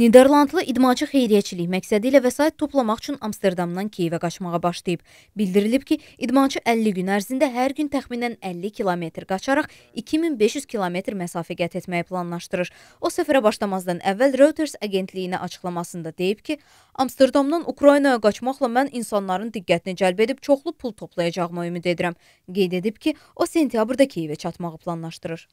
Niderlandlı idmançı xeyriyyəçilik məqsədi ilə vəsait toplamaq üçün Amsterdamdan Kiyevə qaçmağa başlayıb. Bildirilib ki, idmançı 50 gün ərzində hər gün təxminən 50 kilometr qaçaraq 2500 kilometr məsafə qət etməyi planlaşdırır. O səfərə başlamazdan əvvəl Reuters agentliyinə açıqlamasında deyib ki, Amsterdamdan Ukraynaya qaçmaqla mən insanların diqqətini cəlb edib çoxlu pul toplayacağımı ümid edirəm. Qeyd edib ki, o sentyabrda Kiyevə çatmağı planlaşdırır.